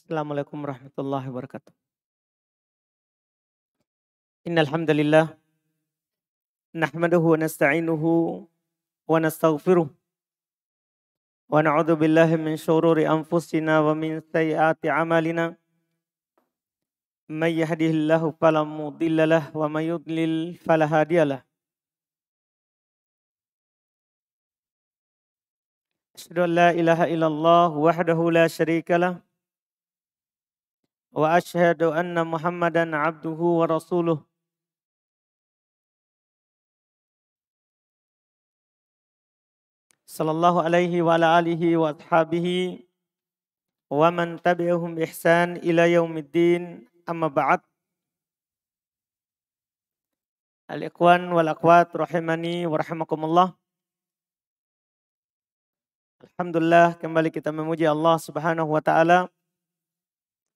Assalamualaikum warahmatullahi wabarakatuh. Innal hamdalillah nahmaduhu wa nasta'inuhu wa nastaghfiruh wa na'udzu billahi min shururi anfusina wa min sayyiati a'malina may yahdihillahu fala mudilla lah wa may yudlil fala hadiyalah أشهد أن لا إله إلا الله وحده لا شريك وأشهد أن محمدا عبده ورسوله صلى الله عليه وعلى اله واصحابه ومن تبعهم إحسان إلى يوم الدين أما بعد الاخوان والاخوات رحمني ورحمكم الله الحمد لله kita memuji Allah الله سبحانه وتعالى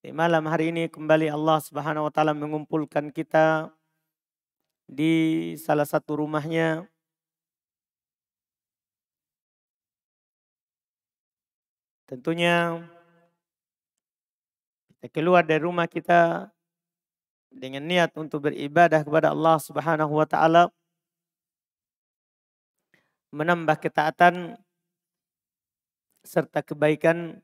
di malam hari ini kembali Allah Subhanahu wa taala mengumpulkan kita di salah satu rumahnya Tentunya kita keluar dari rumah kita dengan niat untuk beribadah kepada Allah Subhanahu wa taala menambah ketaatan serta kebaikan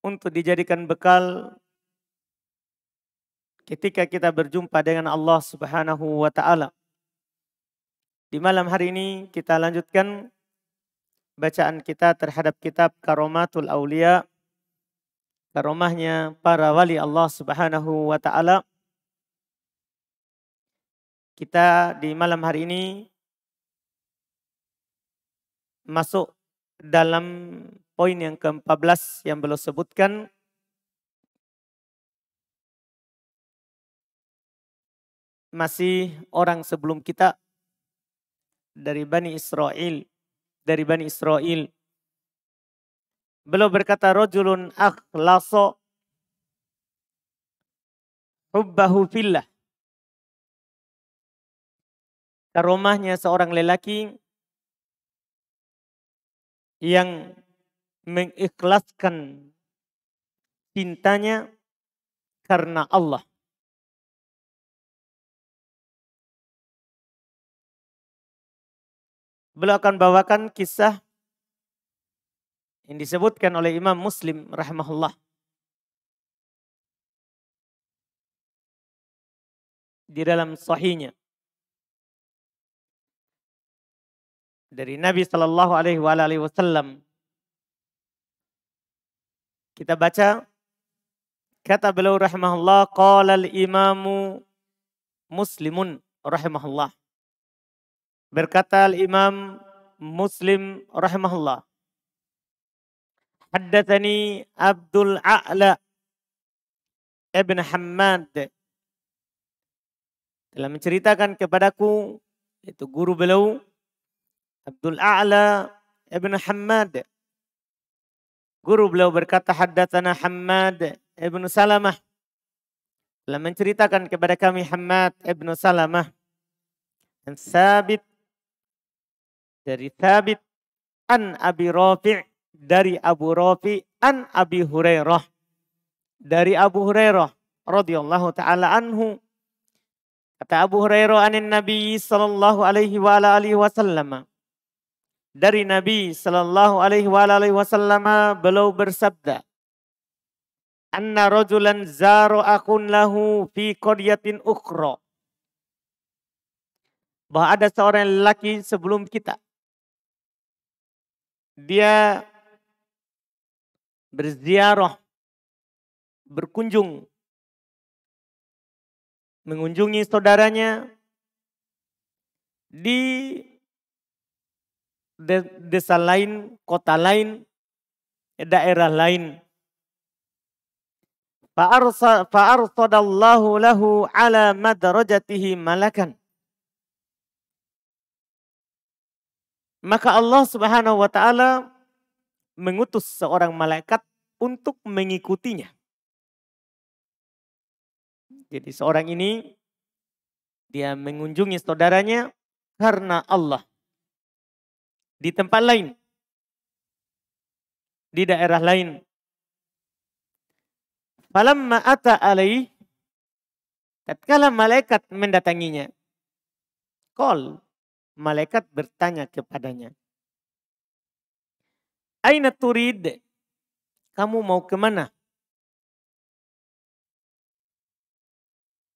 untuk dijadikan bekal ketika kita berjumpa dengan Allah Subhanahu wa taala. Di malam hari ini kita lanjutkan bacaan kita terhadap kitab Karomatul Aulia karomahnya para wali Allah Subhanahu wa taala. Kita di malam hari ini masuk dalam poin yang ke-14 yang belum sebutkan masih orang sebelum kita dari Bani Israel. Dari Bani Israel. Beliau berkata, Rajulun akhlaso hubbahu fillah. Karomahnya seorang lelaki yang mengikhlaskan cintanya karena Allah. Beliau akan bawakan kisah yang disebutkan oleh Imam Muslim rahimahullah. Di dalam sahihnya. Dari Nabi Shallallahu Alaihi Wasallam kita baca kata beliau rahimahullah qala al-imamu Muslimun rahimahullah. Berkata al-Imam Muslim rahimahullah. Haddatsani Abdul A'la Ibn Hammad telah menceritakan kepadaku itu guru beliau Abdul A'la Ibn Hammad Guru beliau berkata haddatsana Hammad ibnu Salamah. Telah menceritakan kepada kami Hammad ibnu Salamah. Dan Sabit dari Sabit an Abi Rafi' dari Abu Rafi' an Abi Hurairah. Dari Abu Hurairah radhiyallahu taala anhu. Kata Abu Hurairah anin Nabi sallallahu alaihi wa alaihi alihi wasallam dari Nabi Shallallahu Alaihi Wasallam beliau bersabda, Anna rojulan zaro akun lahu fi koriatin ukro. Bahwa ada seorang lelaki sebelum kita. Dia berziarah, berkunjung, mengunjungi saudaranya di desa lain, kota lain, eh, daerah lain. Fa'arsadallahu lahu ala madrajatihi malakan. Maka Allah subhanahu wa ta'ala mengutus seorang malaikat untuk mengikutinya. Jadi seorang ini dia mengunjungi saudaranya karena Allah di tempat lain, di daerah lain. Malam ma'ata alai, tatkala malaikat mendatanginya, kol, malaikat bertanya kepadanya, Aina turid, kamu mau kemana?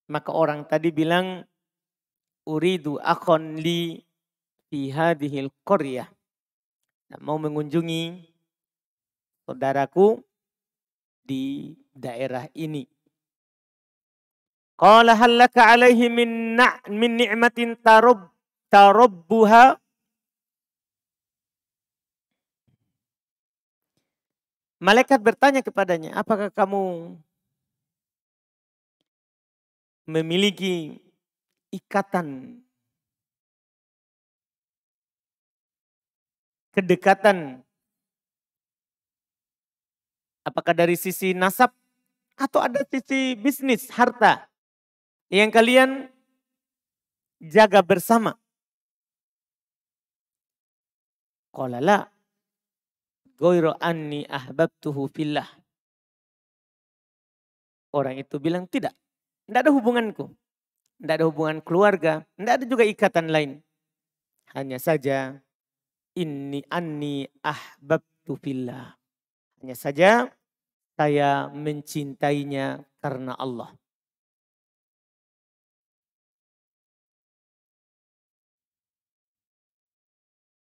Maka orang tadi bilang, uridu akon li fi hadihil koryah mau mengunjungi saudaraku di daerah ini. Qala halaka alaihi min, min ni'matin tarub tarubbuha Malaikat bertanya kepadanya, apakah kamu memiliki ikatan kedekatan. Apakah dari sisi nasab atau ada sisi bisnis, harta yang kalian jaga bersama? Qala la ghairu anni ahbabtuhu fillah. Orang itu bilang tidak. Tidak ada hubunganku. Tidak ada hubungan keluarga. Tidak ada juga ikatan lain. Hanya saja Inni anni ahbabtu fillah. Hanya saja saya mencintainya karena Allah.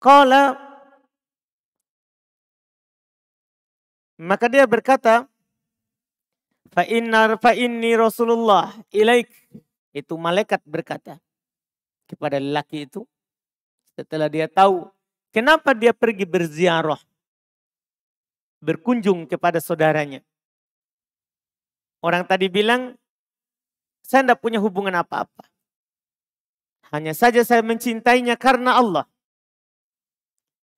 Qala Maka dia berkata, fa inna fa inni Rasulullah ilaik. Itu malaikat berkata kepada lelaki itu setelah dia tahu Kenapa dia pergi berziarah? Berkunjung kepada saudaranya. Orang tadi bilang, saya tidak punya hubungan apa-apa. Hanya saja saya mencintainya karena Allah.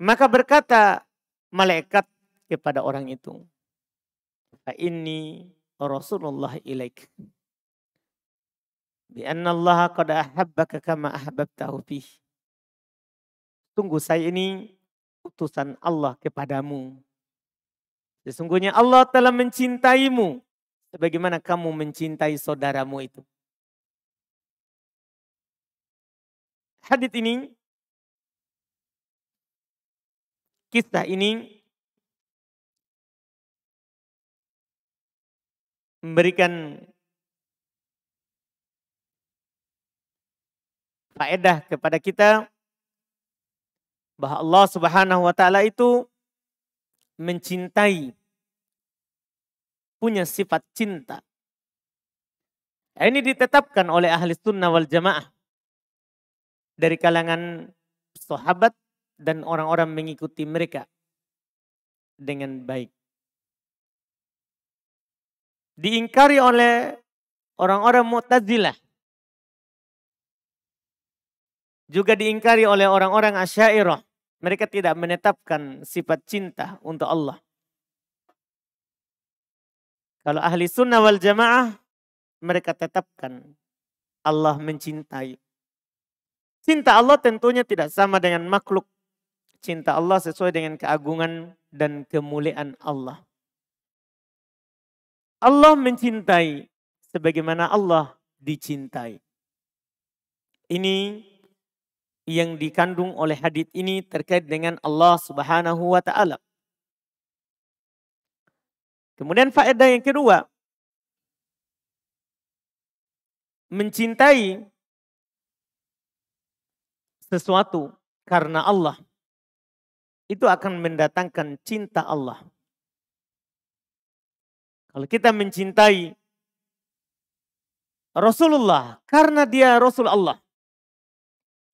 Maka berkata malaikat kepada orang itu, ini Rasulullah ilaik. anna Allah qad ahabbaka kama ahbabtahu fihi tunggu saya ini utusan Allah kepadamu. Sesungguhnya Allah telah mencintaimu sebagaimana kamu mencintai saudaramu itu. Hadit ini, kisah ini memberikan faedah kepada kita bahwa Allah Subhanahu wa taala itu mencintai punya sifat cinta. Ini ditetapkan oleh ahli sunnah wal jamaah dari kalangan sahabat dan orang-orang mengikuti mereka dengan baik. Diingkari oleh orang-orang Mu'tazilah. Juga diingkari oleh orang-orang Asyairah. Mereka tidak menetapkan sifat cinta untuk Allah. Kalau ahli sunnah wal jamaah, mereka tetapkan Allah mencintai. Cinta Allah tentunya tidak sama dengan makhluk. Cinta Allah sesuai dengan keagungan dan kemuliaan Allah. Allah mencintai sebagaimana Allah dicintai. Ini yang dikandung oleh hadis ini terkait dengan Allah Subhanahu wa taala. Kemudian faedah yang kedua, mencintai sesuatu karena Allah itu akan mendatangkan cinta Allah. Kalau kita mencintai Rasulullah karena dia Rasul Allah,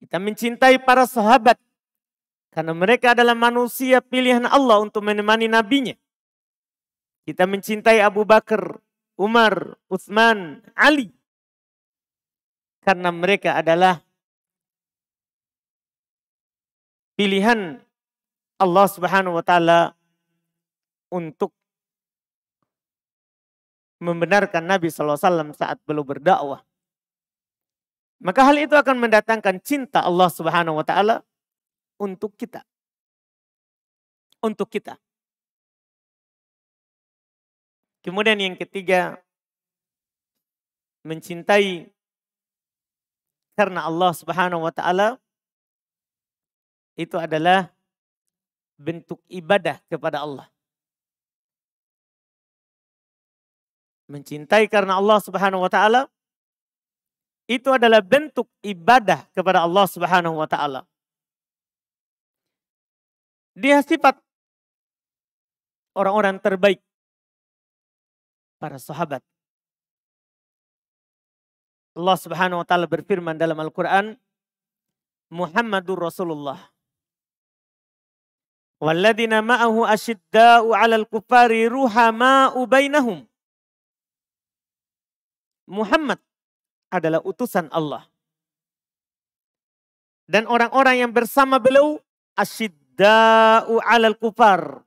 kita mencintai para sahabat karena mereka adalah manusia pilihan Allah untuk menemani nabinya. Kita mencintai Abu Bakar, Umar, Utsman, Ali karena mereka adalah pilihan Allah Subhanahu wa taala untuk membenarkan Nabi SAW saat belum berdakwah. Maka hal itu akan mendatangkan cinta Allah Subhanahu wa taala untuk kita. Untuk kita. Kemudian yang ketiga mencintai karena Allah Subhanahu wa taala itu adalah bentuk ibadah kepada Allah. Mencintai karena Allah Subhanahu wa taala itu adalah bentuk ibadah kepada Allah Subhanahu wa taala. Dia sifat orang-orang terbaik para sahabat. Allah Subhanahu wa taala berfirman dalam Al-Qur'an, Muhammadur Rasulullah. ma'ahu asyidda'u 'alal kufari ruhama'u bainahum. Muhammad adalah utusan Allah. Dan orang-orang yang bersama beliau asyidda'u alal kufar.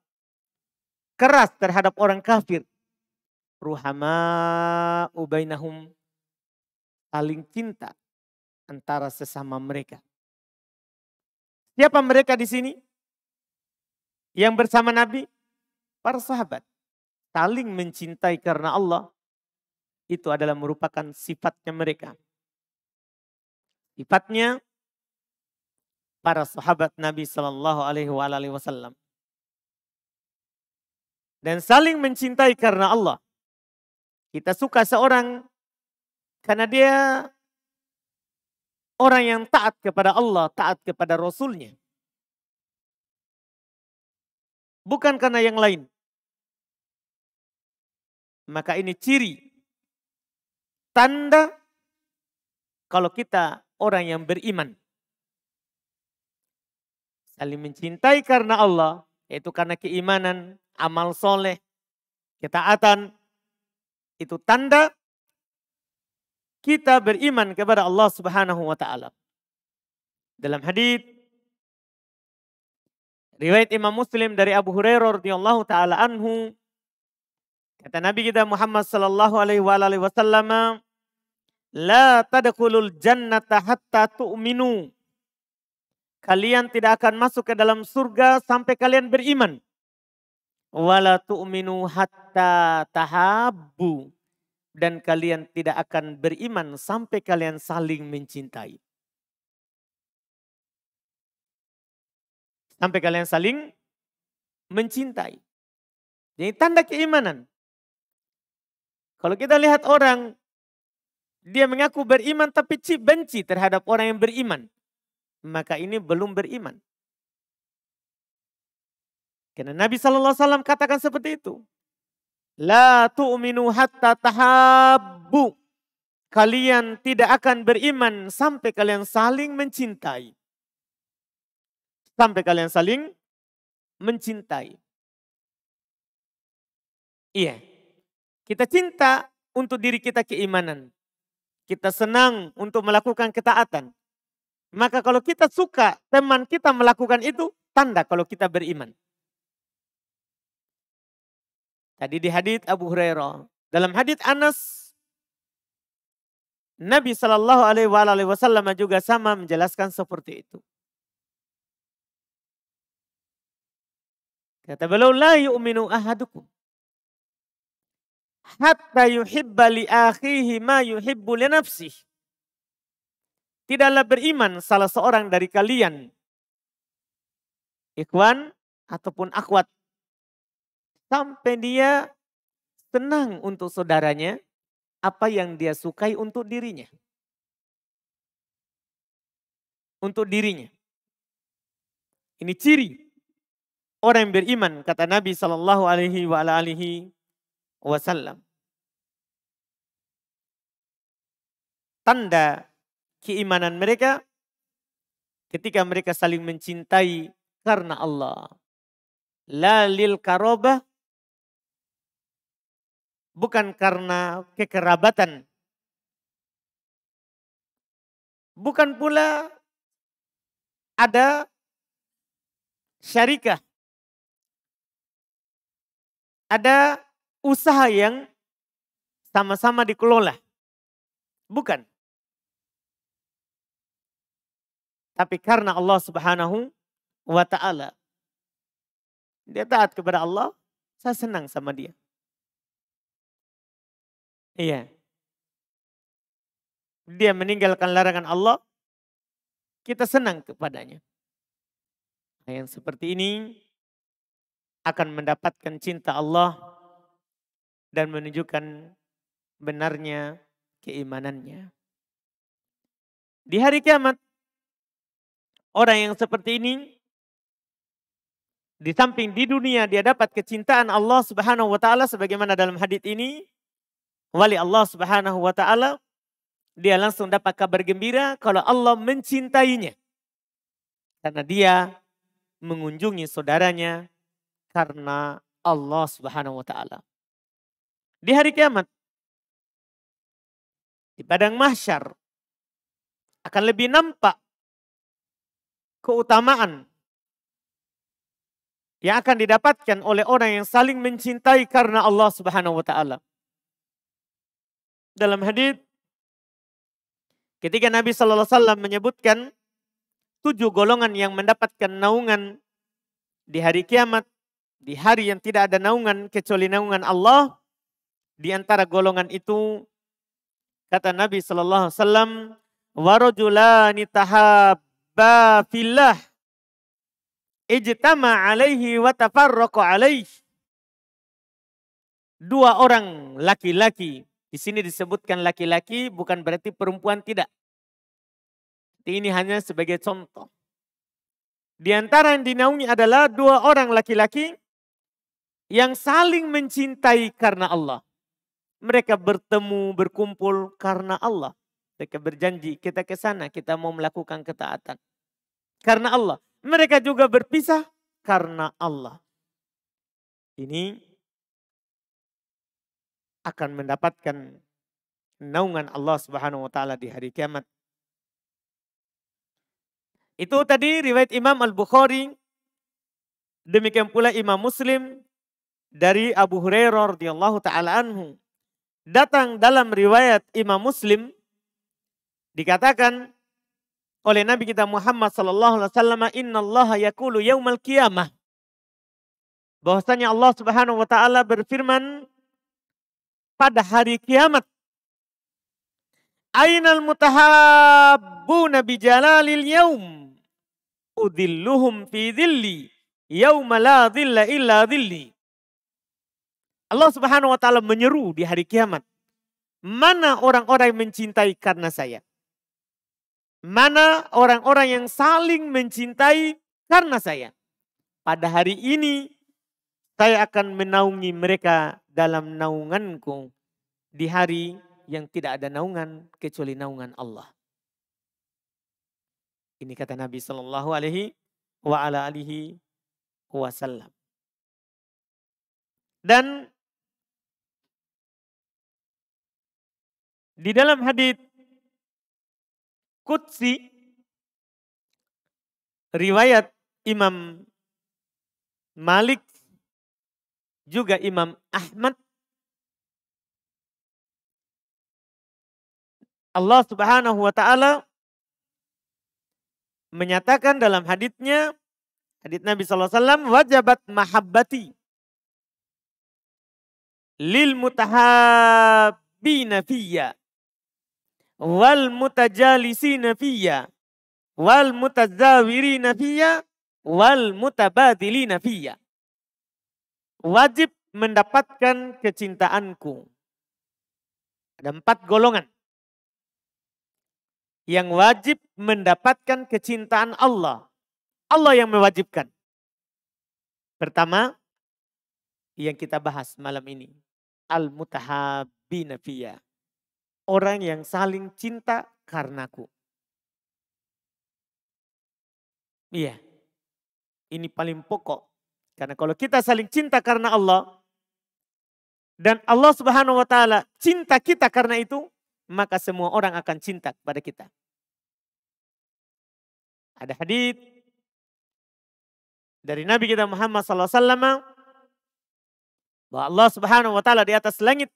Keras terhadap orang kafir. Ruhama'u bainahum. Paling cinta antara sesama mereka. Siapa mereka di sini? Yang bersama Nabi? Para sahabat. Saling mencintai karena Allah itu adalah merupakan sifatnya mereka. Sifatnya para sahabat Nabi Shallallahu Alaihi Wasallam dan saling mencintai karena Allah. Kita suka seorang karena dia orang yang taat kepada Allah, taat kepada Rasulnya. Bukan karena yang lain. Maka ini ciri tanda kalau kita orang yang beriman. Saling mencintai karena Allah, yaitu karena keimanan, amal soleh, ketaatan. Itu tanda kita beriman kepada Allah Subhanahu wa taala. Dalam hadis riwayat Imam Muslim dari Abu Hurairah radhiyallahu taala anhu kata Nabi kita Muhammad sallallahu alaihi wa wasallam La tadkhulul jannata hatta tu'minu. Kalian tidak akan masuk ke dalam surga sampai kalian beriman. Wala tu'minu hatta tahabbu. Dan kalian tidak akan beriman sampai kalian saling mencintai. Sampai kalian saling mencintai. Jadi tanda keimanan. Kalau kita lihat orang dia mengaku beriman tapi benci terhadap orang yang beriman. Maka ini belum beriman. Karena Nabi Shallallahu Alaihi Wasallam katakan seperti itu. La tu'minu hatta tahabbu. Kalian tidak akan beriman sampai kalian saling mencintai. Sampai kalian saling mencintai. Iya. Kita cinta untuk diri kita keimanan. Kita senang untuk melakukan ketaatan. Maka kalau kita suka teman kita melakukan itu, tanda kalau kita beriman. Tadi di hadith Abu Hurairah, dalam hadith Anas, Nabi Shallallahu Alaihi Wasallam juga sama menjelaskan seperti itu. Kata beliau, la yu'minu ahadukum hatta yuhibba li akhihi ma yuhibbu li nafsih. Tidaklah beriman salah seorang dari kalian. Ikhwan ataupun akhwat. Sampai dia senang untuk saudaranya apa yang dia sukai untuk dirinya. Untuk dirinya. Ini ciri orang yang beriman kata Nabi Shallallahu wasallam. Tanda keimanan mereka ketika mereka saling mencintai karena Allah. La lil karobah bukan karena kekerabatan. Bukan pula ada syarikah. Ada usaha yang sama-sama dikelola. Bukan. Tapi karena Allah subhanahu wa ta'ala. Dia taat kepada Allah, saya senang sama dia. Iya. Dia meninggalkan larangan Allah, kita senang kepadanya. yang seperti ini akan mendapatkan cinta Allah dan menunjukkan benarnya keimanannya. Di hari kiamat, orang yang seperti ini di samping di dunia dia dapat kecintaan Allah Subhanahu wa taala sebagaimana dalam hadis ini wali Allah Subhanahu wa taala dia langsung dapat kabar gembira kalau Allah mencintainya karena dia mengunjungi saudaranya karena Allah Subhanahu wa taala. Di hari kiamat. Di padang mahsyar. Akan lebih nampak keutamaan yang akan didapatkan oleh orang yang saling mencintai karena Allah Subhanahu wa taala. Dalam hadis ketika Nabi sallallahu alaihi wasallam menyebutkan tujuh golongan yang mendapatkan naungan di hari kiamat, di hari yang tidak ada naungan kecuali naungan Allah, di antara golongan itu kata Nabi sallallahu alaihi wasallam warujulani tahabba fillah ijtama alaihi wa tafarraqa alaihi dua orang laki-laki di sini disebutkan laki-laki bukan berarti perempuan tidak ini hanya sebagai contoh di antara yang dinaungi adalah dua orang laki-laki yang saling mencintai karena Allah mereka bertemu, berkumpul karena Allah. Mereka berjanji, kita ke sana, kita mau melakukan ketaatan. Karena Allah. Mereka juga berpisah karena Allah. Ini akan mendapatkan naungan Allah Subhanahu wa taala di hari kiamat. Itu tadi riwayat Imam Al-Bukhari. Demikian pula Imam Muslim dari Abu Hurairah radhiyallahu taala anhu datang dalam riwayat Imam Muslim dikatakan oleh Nabi kita Muhammad sallallahu alaihi wasallam innallaha yaqulu yaumal qiyamah bahwasanya Allah Subhanahu wa taala berfirman pada hari kiamat Ainal mutahabbu nabi jalalil yaum udhilluhum fi dhilli yauma la dhilla illa dhilli Allah Subhanahu wa taala menyeru di hari kiamat. Mana orang-orang yang mencintai karena saya? Mana orang-orang yang saling mencintai karena saya? Pada hari ini saya akan menaungi mereka dalam naunganku di hari yang tidak ada naungan kecuali naungan Allah. Ini kata Nabi Shallallahu Alaihi wasallam. Dan Di dalam hadis kutsi riwayat Imam Malik juga Imam Ahmad Allah Subhanahu wa taala menyatakan dalam haditnya hadis Nabi saw alaihi wasallam wajabat mahabbati lil mutahabbina fiyya wal mutajalisina fiyya wal mutazawirina fiyya wal mutabadilina fiyya. Wajib mendapatkan kecintaanku. Ada empat golongan. Yang wajib mendapatkan kecintaan Allah. Allah yang mewajibkan. Pertama, yang kita bahas malam ini. al mutahabi Nafiyah orang yang saling cinta karenaku. Iya. Ini paling pokok. Karena kalau kita saling cinta karena Allah dan Allah Subhanahu wa taala cinta kita karena itu, maka semua orang akan cinta kepada kita. Ada hadis dari Nabi kita Muhammad SAW bahwa Allah Subhanahu wa taala di atas langit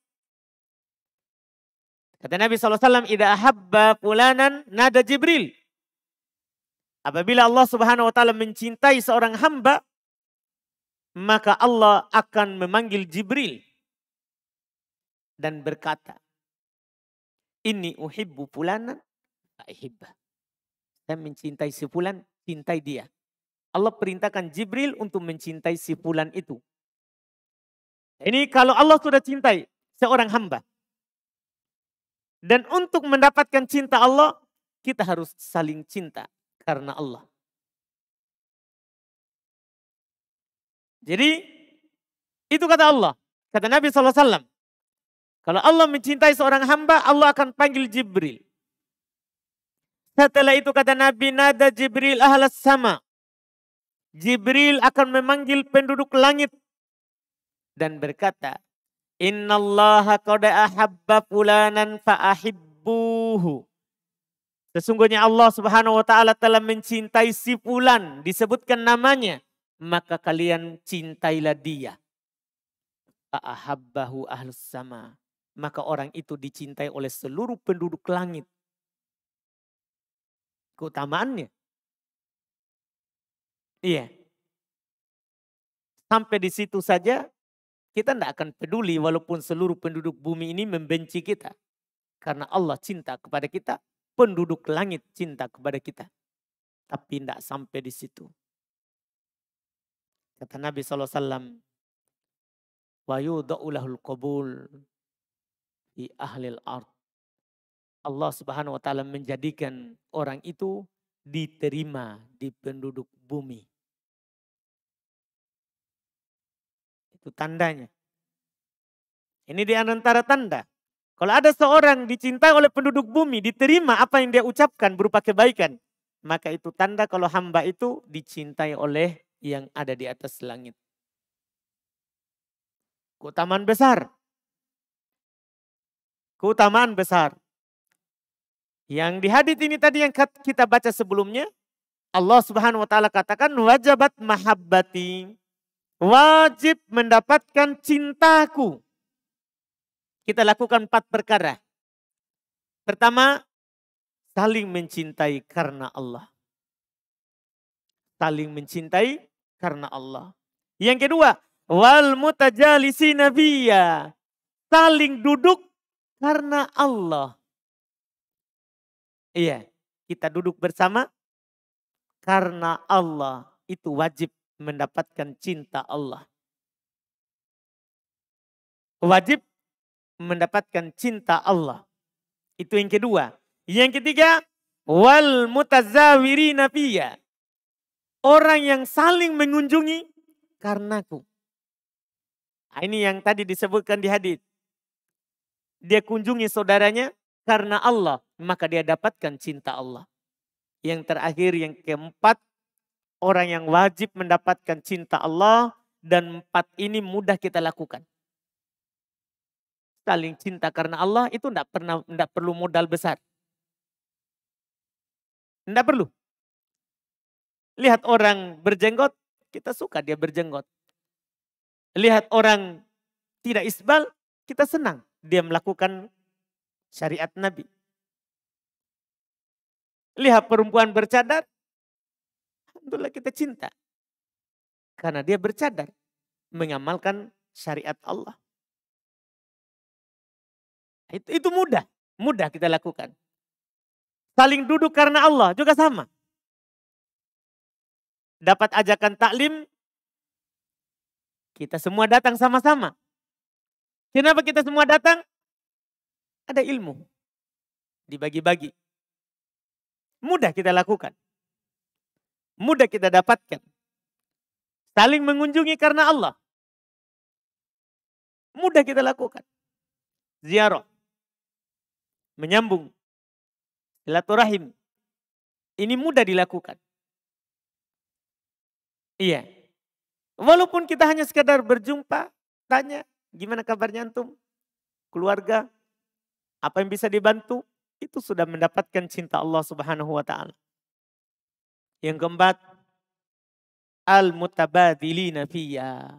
Kata Nabi SAW, Ida ahabba fulanan nada Jibril. Apabila Allah Subhanahu wa taala mencintai seorang hamba, maka Allah akan memanggil Jibril dan berkata, "Ini uhibbu fulanan ahibba." Saya mencintai si fulan, cintai dia. Allah perintahkan Jibril untuk mencintai si fulan itu. Ini kalau Allah sudah cintai seorang hamba, dan untuk mendapatkan cinta Allah, kita harus saling cinta karena Allah. Jadi itu kata Allah. Kata Nabi SAW. Kalau Allah mencintai seorang hamba, Allah akan panggil Jibril. Setelah itu kata Nabi, nada Jibril ahlas sama. Jibril akan memanggil penduduk langit dan berkata, Allah qad ahabba fulanan ahibbuhu. Sesungguhnya Allah Subhanahu wa taala telah mencintai si fulan, disebutkan namanya, maka kalian cintailah dia. ahabbahu ahlus sama. Maka orang itu dicintai oleh seluruh penduduk langit. Keutamaannya. Iya. Sampai di situ saja kita tidak akan peduli walaupun seluruh penduduk bumi ini membenci kita. Karena Allah cinta kepada kita, penduduk langit cinta kepada kita. Tapi tidak sampai di situ. Kata Nabi SAW, Wa qabul di ahlil ard. Allah subhanahu wa ta'ala menjadikan orang itu diterima di penduduk bumi. Itu tandanya. Ini di antara tanda. Kalau ada seorang dicintai oleh penduduk bumi, diterima apa yang dia ucapkan berupa kebaikan, maka itu tanda kalau hamba itu dicintai oleh yang ada di atas langit. Keutamaan besar. Keutamaan besar. Yang di hadith ini tadi yang kita baca sebelumnya, Allah Subhanahu wa taala katakan wajabat mahabbati wajib mendapatkan cintaku. Kita lakukan empat perkara. Pertama, saling mencintai karena Allah. Saling mencintai karena Allah. Yang kedua, wal mutajalisi nabiya, Saling duduk karena Allah. Iya, kita duduk bersama karena Allah itu wajib mendapatkan cinta Allah. Wajib mendapatkan cinta Allah. Itu yang kedua. Yang ketiga, wal mutazawiri nabiya Orang yang saling mengunjungi karenaku. Nah, ini yang tadi disebutkan di hadis. Dia kunjungi saudaranya karena Allah, maka dia dapatkan cinta Allah. Yang terakhir, yang keempat, orang yang wajib mendapatkan cinta Allah dan empat ini mudah kita lakukan. Saling cinta karena Allah itu tidak pernah tidak perlu modal besar. Tidak perlu. Lihat orang berjenggot, kita suka dia berjenggot. Lihat orang tidak isbal, kita senang dia melakukan syariat Nabi. Lihat perempuan bercadar, tentulah kita cinta. Karena dia bercadar mengamalkan syariat Allah. Itu, itu mudah, mudah kita lakukan. Saling duduk karena Allah juga sama. Dapat ajakan taklim, kita semua datang sama-sama. Kenapa kita semua datang? Ada ilmu. Dibagi-bagi. Mudah kita lakukan mudah kita dapatkan. Saling mengunjungi karena Allah. Mudah kita lakukan. Ziarah. Menyambung. Silaturahim. Ini mudah dilakukan. Iya. Walaupun kita hanya sekadar berjumpa, tanya gimana kabarnya antum, keluarga, apa yang bisa dibantu, itu sudah mendapatkan cinta Allah Subhanahu wa taala. Yang keempat, al-mutabadilina fiyya.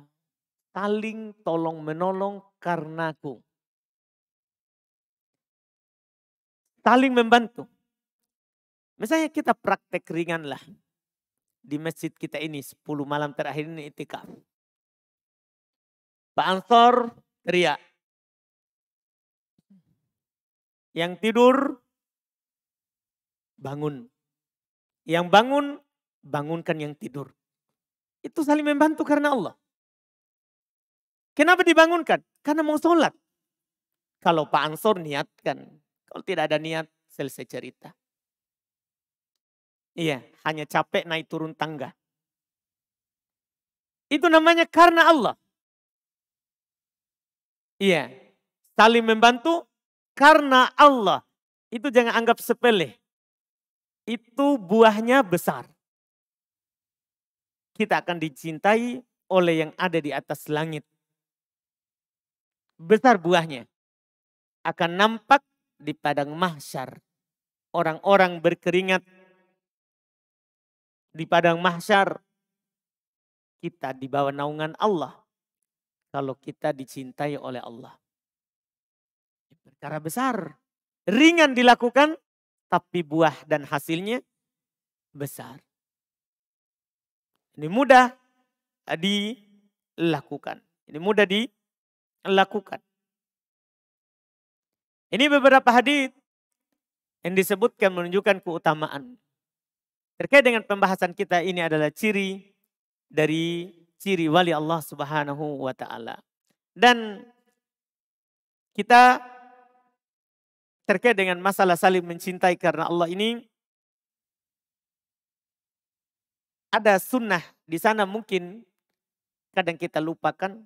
Saling tolong menolong karenaku. Saling membantu. Misalnya kita praktek ringan lah. Di masjid kita ini 10 malam terakhir ini itikaf. Pak Ansor teriak. Yang tidur bangun. Yang bangun, bangunkan yang tidur. Itu saling membantu karena Allah. Kenapa dibangunkan? Karena mau sholat. Kalau Pak Ansor niatkan. Kalau tidak ada niat, selesai cerita. Iya, hanya capek naik turun tangga. Itu namanya karena Allah. Iya, saling membantu karena Allah. Itu jangan anggap sepele itu buahnya besar. Kita akan dicintai oleh yang ada di atas langit. Besar buahnya. Akan nampak di padang mahsyar. Orang-orang berkeringat di padang mahsyar. Kita di bawah naungan Allah. Kalau kita dicintai oleh Allah. Perkara besar. Ringan dilakukan, tapi buah dan hasilnya besar. Ini mudah dilakukan. Ini mudah dilakukan. Ini beberapa hadis yang disebutkan menunjukkan keutamaan. Terkait dengan pembahasan kita ini adalah ciri dari ciri wali Allah Subhanahu wa taala. Dan kita terkait dengan masalah saling mencintai karena Allah ini ada sunnah di sana mungkin kadang kita lupakan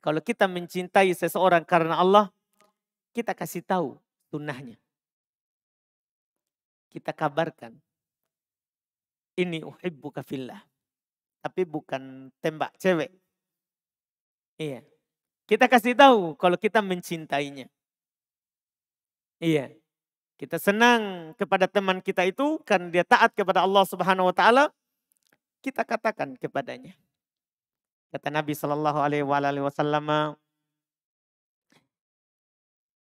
kalau kita mencintai seseorang karena Allah kita kasih tahu sunnahnya kita kabarkan ini buka fillah tapi bukan tembak cewek iya kita kasih tahu kalau kita mencintainya Iya. Kita senang kepada teman kita itu kan dia taat kepada Allah Subhanahu wa taala. Kita katakan kepadanya. Kata Nabi Sallallahu alaihi wasallam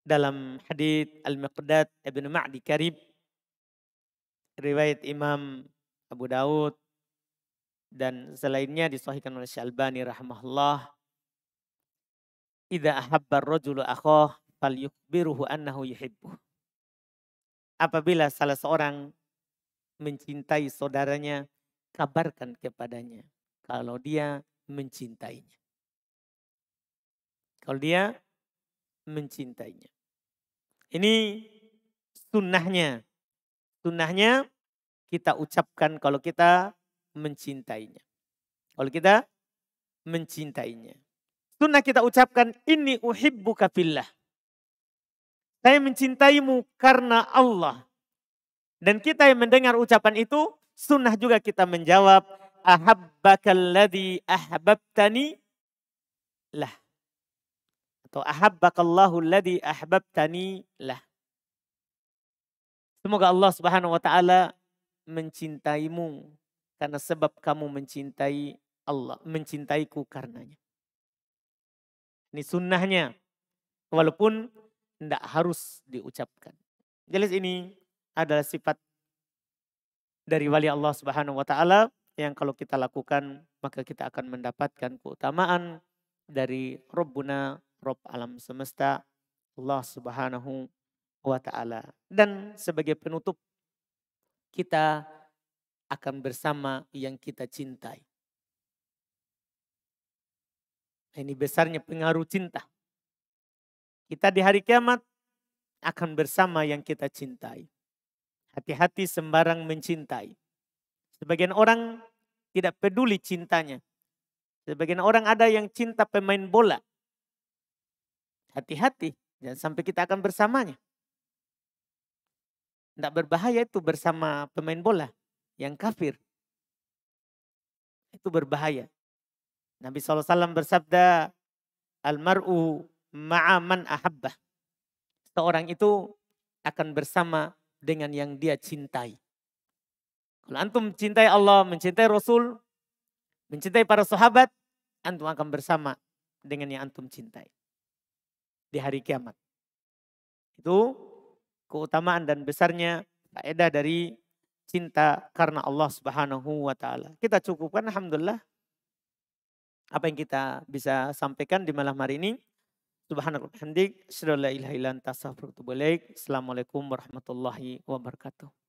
dalam hadis Al-Miqdad Ibn Ma'di Karib riwayat Imam Abu Daud dan selainnya disahihkan oleh Syalbani rahimahullah Idza ahabba ar-rajulu akhah falyukbiruhu annahu yuhibbu. Apabila salah seorang mencintai saudaranya, kabarkan kepadanya kalau dia mencintainya. Kalau dia mencintainya. Ini sunnahnya. Sunnahnya kita ucapkan kalau kita mencintainya. Kalau kita mencintainya. Sunnah kita ucapkan ini uhibbuka fillah. Saya mencintaimu karena Allah. Dan kita yang mendengar ucapan itu, sunnah juga kita menjawab, ahabbakalladhi ahbabtani lah. Atau ahabbakallahu alladhi ahbabtani lah. Semoga Allah subhanahu wa ta'ala mencintaimu karena sebab kamu mencintai Allah, mencintaiku karenanya. Ini sunnahnya. Walaupun tidak harus diucapkan. Jelas ini adalah sifat dari wali Allah Subhanahu wa taala yang kalau kita lakukan maka kita akan mendapatkan keutamaan dari Rabbuna Rabb alam semesta Allah Subhanahu wa taala. Dan sebagai penutup kita akan bersama yang kita cintai. Ini besarnya pengaruh cinta kita di hari kiamat akan bersama yang kita cintai. Hati-hati sembarang mencintai. Sebagian orang tidak peduli cintanya. Sebagian orang ada yang cinta pemain bola. Hati-hati, jangan sampai kita akan bersamanya. Tidak berbahaya itu bersama pemain bola yang kafir. Itu berbahaya. Nabi SAW bersabda, Almar'u ma'aman ahabbah. Seorang itu akan bersama dengan yang dia cintai. Kalau antum mencintai Allah, mencintai Rasul, mencintai para sahabat, antum akan bersama dengan yang antum cintai. Di hari kiamat. Itu keutamaan dan besarnya faedah dari cinta karena Allah Subhanahu wa taala. Kita cukupkan alhamdulillah apa yang kita bisa sampaikan di malam hari ini. Subhanallah. Assalamualaikum warahmatullahi wabarakatuh.